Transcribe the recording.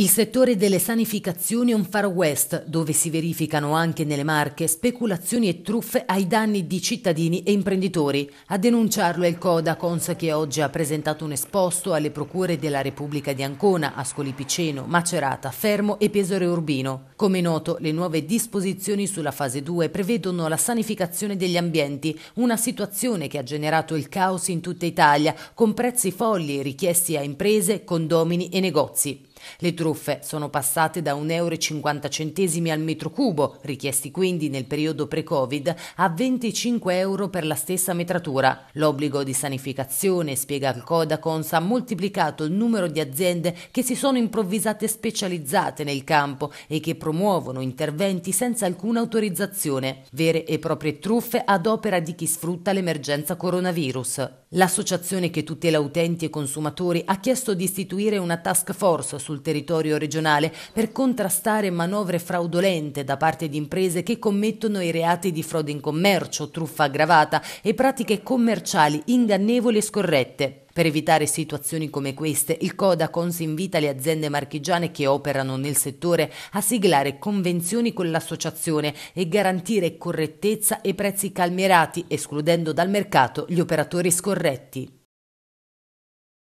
Il settore delle sanificazioni è un far west, dove si verificano anche nelle marche speculazioni e truffe ai danni di cittadini e imprenditori. A denunciarlo è il Codacons che oggi ha presentato un esposto alle procure della Repubblica di Ancona, Ascoli Piceno, Macerata, Fermo e Pesore Urbino. Come noto, le nuove disposizioni sulla fase 2 prevedono la sanificazione degli ambienti, una situazione che ha generato il caos in tutta Italia, con prezzi folli richiesti a imprese, condomini e negozi. Le truffe sono passate da 1,50 euro al metro cubo, richiesti quindi nel periodo pre-Covid, a 25 euro per la stessa metratura. L'obbligo di sanificazione, spiega il Codacons, ha moltiplicato il numero di aziende che si sono improvvisate specializzate nel campo e che promuovono interventi senza alcuna autorizzazione, vere e proprie truffe ad opera di chi sfrutta l'emergenza coronavirus. L'associazione che tutela utenti e consumatori ha chiesto di istituire una task force sul territorio regionale per contrastare manovre fraudolente da parte di imprese che commettono i reati di frode in commercio, truffa aggravata e pratiche commerciali ingannevoli e scorrette. Per evitare situazioni come queste, il Codacons invita le aziende marchigiane che operano nel settore a siglare convenzioni con l'associazione e garantire correttezza e prezzi calmerati, escludendo dal mercato gli operatori scorretti.